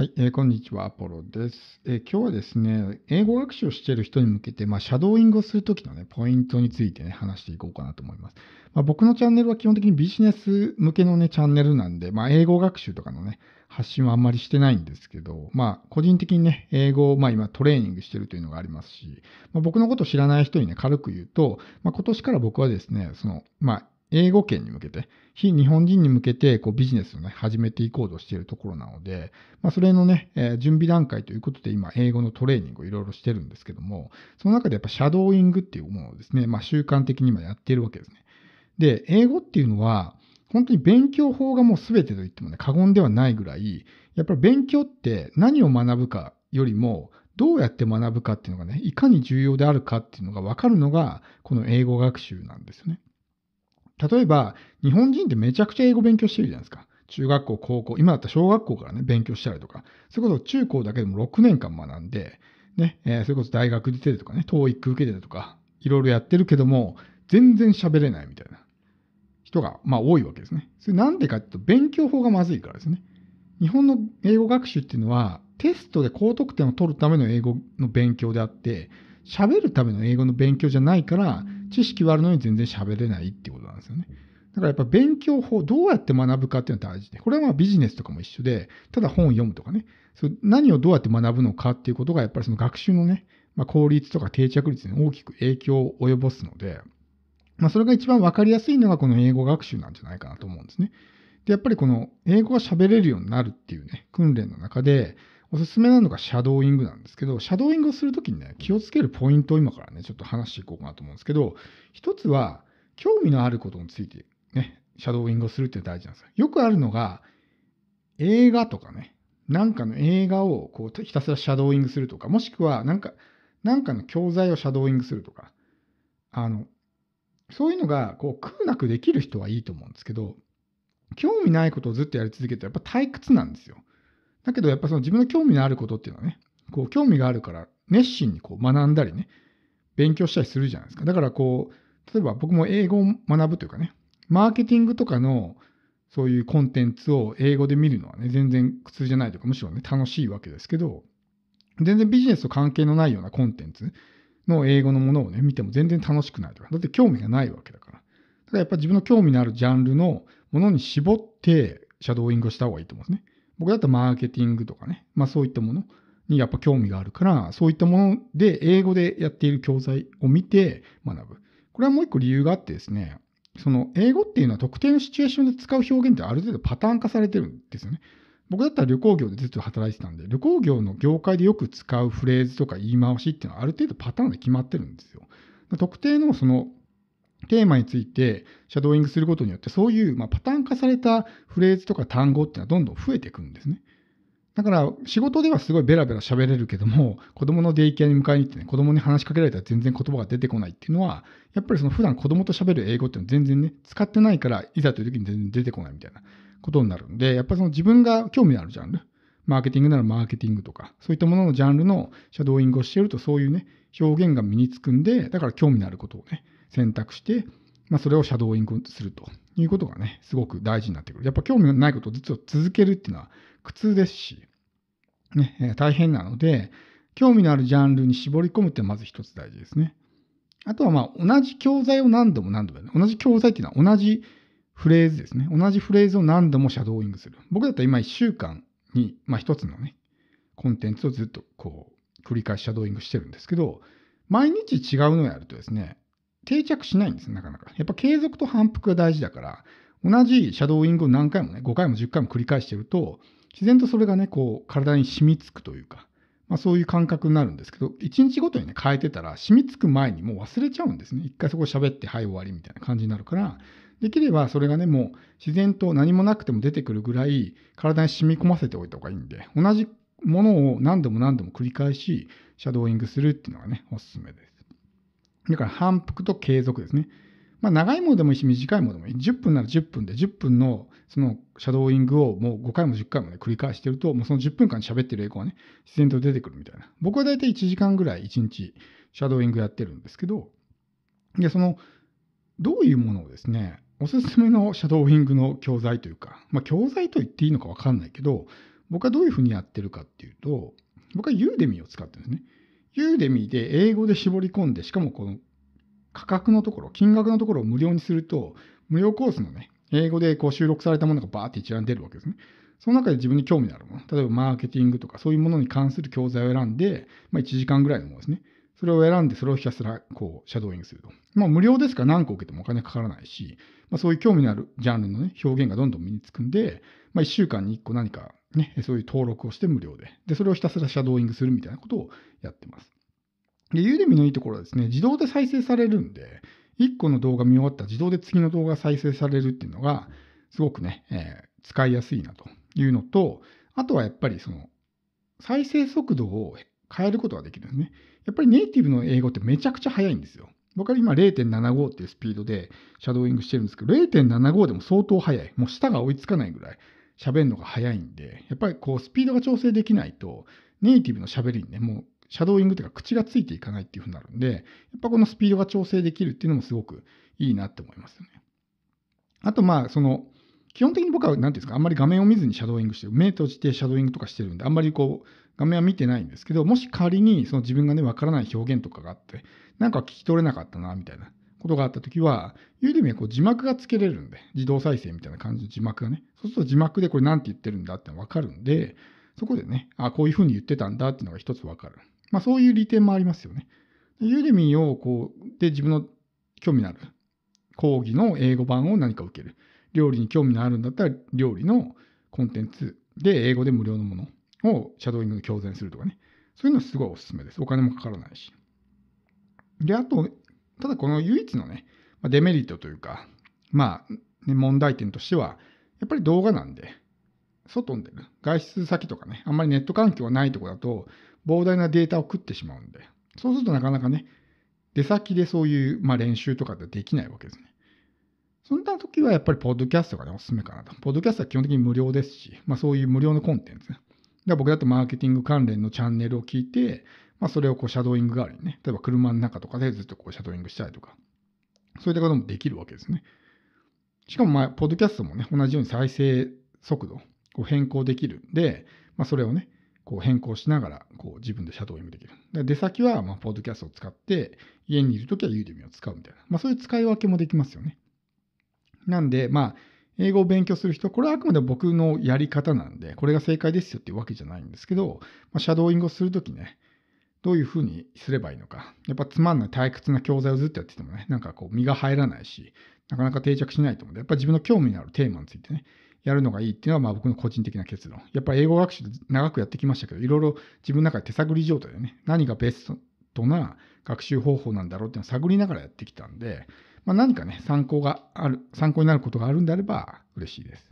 はい、えー、こんにちは、アポロです、えー、今日はですね、英語学習をしている人に向けて、まあ、シャドーイングをするときの、ね、ポイントについて、ね、話していこうかなと思います。まあ、僕のチャンネルは基本的にビジネス向けの、ね、チャンネルなんで、まあ、英語学習とかの、ね、発信はあんまりしてないんですけど、まあ、個人的にね、英語を、まあ、今トレーニングしてるというのがありますし、まあ、僕のことを知らない人にね、軽く言うと、まあ、今年から僕はですね、その、まあ、英語圏に向けて、非日本人に向けてこうビジネスを、ね、始めていこうとしているところなので、まあ、それのね、えー、準備段階ということで今、英語のトレーニングをいろいろしてるんですけども、その中でやっぱシャドーイングっていうものをですね、まあ、習慣的に今やっているわけですね。で、英語っていうのは、本当に勉強法がもうすべてと言ってもね、過言ではないぐらい、やっぱり勉強って何を学ぶかよりも、どうやって学ぶかっていうのがね、いかに重要であるかっていうのが分かるのが、この英語学習なんですよね。例えば、日本人ってめちゃくちゃ英語勉強してるじゃないですか。中学校、高校、今だったら小学校からね、勉強したりとか、それこそ中高だけでも6年間学んで、ね、えー、それこそ大学出てるとかね、教育受けてるとか、いろいろやってるけども、全然喋れないみたいな人が、まあ多いわけですね。それなんでかっていうと、勉強法がまずいからですね。日本の英語学習っていうのは、テストで高得点を取るための英語の勉強であって、喋るための英語の勉強じゃないから、うん知識はあるのに全然喋れないってことなんですよね。だからやっぱ勉強法、どうやって学ぶかっていうのは大事で、これはまあビジネスとかも一緒で、ただ本を読むとかね、そ何をどうやって学ぶのかっていうことが、やっぱりその学習のね、まあ、効率とか定着率に大きく影響を及ぼすので、まあ、それが一番分かりやすいのがこの英語学習なんじゃないかなと思うんですね。で、やっぱりこの英語が喋れるようになるっていうね、訓練の中で、おすすめなのがシャドーイングなんですけど、シャドーイングをするときにね、気をつけるポイントを今からね、ちょっと話していこうかなと思うんですけど、一つは、興味のあることについてね、シャドーイングをするって大事なんですよ。よくあるのが、映画とかね、なんかの映画をこうひたすらシャドーイングするとか、もしくはなんか、なんかの教材をシャドーイングするとか、あの、そういうのがこう空なくできる人はいいと思うんですけど、興味ないことをずっとやり続けるとやっぱ退屈なんですよ。だけどやっぱその自分の興味のあることっていうのはね、こう興味があるから熱心にこう学んだりね、勉強したりするじゃないですか。だからこう、例えば僕も英語を学ぶというかね、マーケティングとかのそういうコンテンツを英語で見るのはね、全然苦痛じゃないというか、むしろね、楽しいわけですけど、全然ビジネスと関係のないようなコンテンツの英語のものをね、見ても全然楽しくないとか、だって興味がないわけだから。だからやっぱり自分の興味のあるジャンルのものに絞ってシャドーイングをした方がいいと思うんですね。僕だったらマーケティングとかね、まあそういったものにやっぱ興味があるから、そういったもので英語でやっている教材を見て学ぶ。これはもう一個理由があってですね、その英語っていうのは特定のシチュエーションで使う表現ってある程度パターン化されてるんですよね。僕だったら旅行業でずっと働いてたんで、旅行業の業界でよく使うフレーズとか言い回しっていうのはある程度パターンで決まってるんですよ。特定のそのテーマについてシャドーイングすることによってそういう、まパターン化されたフレーズとか単語っていうのはどんどん増えていくんですね。だから仕事ではすごいベラベラ喋れるけども子供のデイケアに迎えに行ってね子供に話しかけられたら全然言葉が出てこないっていうのはやっぱりその普段子供と喋る英語っていうのは全然ね使ってないからいざという時に全然出てこないみたいなことになるんでやっぱりその自分が興味のあるジャンルマーケティングならマーケティングとかそういったもののジャンルのシャドーイングをしているとそういうね表現が身につくんでだから興味のあることをね選択して、まあ、それをシャドーイングするということがね、すごく大事になってくる。やっぱ興味のないことをずっと続けるっていうのは苦痛ですし、ね、大変なので、興味のあるジャンルに絞り込むってまず一つ大事ですね。あとはまあ同じ教材を何度も何度も、ね、同じ教材っていうのは同じフレーズですね。同じフレーズを何度もシャドーイングする。僕だったら今1週間に、まあ、1つのね、コンテンツをずっとこう繰り返しシャドーイングしてるんですけど、毎日違うのをやるとですね、定着しないんです、なかなか。やっぱ継続と反復が大事だから、同じシャドーイングを何回もね、5回も10回も繰り返してると、自然とそれがね、こう、体に染みつくというか、まあ、そういう感覚になるんですけど、1日ごとにね、変えてたら、染みつく前にもう忘れちゃうんですね。一回そこ喋って、はい、終わりみたいな感じになるから、できればそれがね、もう自然と何もなくても出てくるぐらい、体に染み込ませておいた方がいいんで、同じものを何度も何度も繰り返し、シャドーイングするっていうのがね、おすすめです。だから反復と継続ですね。まあ、長いものでもいいし、短いものでもいい。10分なら10分で、10分のそのシャドーイングをもう5回も10回もね、繰り返してると、もうその10分間喋ってる英語がね、自然と出てくるみたいな。僕は大体1時間ぐらい1日、シャドーイングやってるんですけど、で、その、どういうものをですね、おすすめのシャドーイングの教材というか、まあ、教材と言っていいのか分かんないけど、僕はどういうふうにやってるかっていうと、僕はユーデミーを使ってるんですね。ユーデミーで英語で絞り込んで、しかもこの価格のところ、金額のところを無料にすると、無料コースのね、英語でこう収録されたものがバーって一覧出るわけですね。その中で自分に興味のあるもの、例えばマーケティングとかそういうものに関する教材を選んで、まあ、1時間ぐらいのものですね。それを選んで、それをひたすらこうシャドーイングすると。まあ、無料ですから何個受けてもお金かからないし、まあ、そういう興味のあるジャンルの、ね、表現がどんどん身につくんで、まあ、1週間に1個何かね、そういう登録をして無料で。で、それをひたすらシャドーイングするみたいなことをやってます。で、ユーデミのいいところはですね、自動で再生されるんで、1個の動画見終わったら自動で次の動画再生されるっていうのが、すごくね、えー、使いやすいなというのと、あとはやっぱりその、再生速度を変えることができるんですね。やっぱりネイティブの英語ってめちゃくちゃ速いんですよ。僕は今0.75っていうスピードでシャドーイングしてるんですけど、0.75でも相当速い。もう舌が追いつかないぐらい喋るのが早いんで、やっぱりこうスピードが調整できないと、ネイティブの喋りにね、もうシャドーイングというか口がついていかないっていうふうになるんで、やっぱこのスピードが調整できるっていうのもすごくいいなって思いますよね。あとまあ、その、基本的に僕は何て言うんですか、あんまり画面を見ずにシャドーイングして目閉じてシャドーイングとかしてるんで、あんまりこう、画面は見てないんですけど、もし仮にその自分がね、わからない表現とかがあって、なんか聞き取れなかったな、みたいな。ことがあったときは、ユーデミ y はこう字幕がつけれるんで、自動再生みたいな感じの字幕がね、そうすると字幕でこれなんて言ってるんだってわかるんで、そこでね、あ、こういうふうに言ってたんだっていうのが一つわかる。まあそういう利点もありますよね。ユーデミ y をこう、で自分の興味のある講義の英語版を何か受ける。料理に興味のあるんだったら料理のコンテンツで英語で無料のものをシャドーイングで教材にするとかね。そういうのはすごいおすすめです。お金もかからないし。で、あと、ただこの唯一のね、デメリットというか、まあ、ね、問題点としては、やっぱり動画なんで、外に出る。外出先とかね、あんまりネット環境がないとこだと、膨大なデータを食ってしまうんで、そうするとなかなかね、出先でそういう、まあ、練習とかではできないわけですね。そんな時はやっぱりポッドキャストがね、おすすめかなと。ポッドキャストは基本的に無料ですし、まあそういう無料のコンテンツ。だ僕だとマーケティング関連のチャンネルを聞いて、まあ、それをこうシャドーイング代わりにね、例えば車の中とかでずっとこうシャドーイングしたりとか、そういったこともできるわけですね。しかも、まあ、ポッドキャストもね、同じように再生速度を変更できるんで、まあ、それをね、こう変更しながらこう自分でシャドーイングできる。で出先は、まあ、ポッドキャストを使って、家にいるときはユーデミを使うみたいな、まあ、そういう使い分けもできますよね。なんで、まあ、英語を勉強する人、これはあくまで僕のやり方なんで、これが正解ですよっていうわけじゃないんですけど、まあ、シャドーイングをするときね、どういうふうにすればいいのか。やっぱつまんない退屈な教材をずっとやっててもね、なんかこう身が入らないし、なかなか定着しないと思うので、やっぱ自分の興味のあるテーマについてね、やるのがいいっていうのはまあ僕の個人的な結論。やっぱり英語学習長くやってきましたけど、いろいろ自分の中で手探り状態でね、何がベストな学習方法なんだろうっていうのを探りながらやってきたんで、まあ、何かね、参考がある、参考になることがあるんであれば嬉しいです。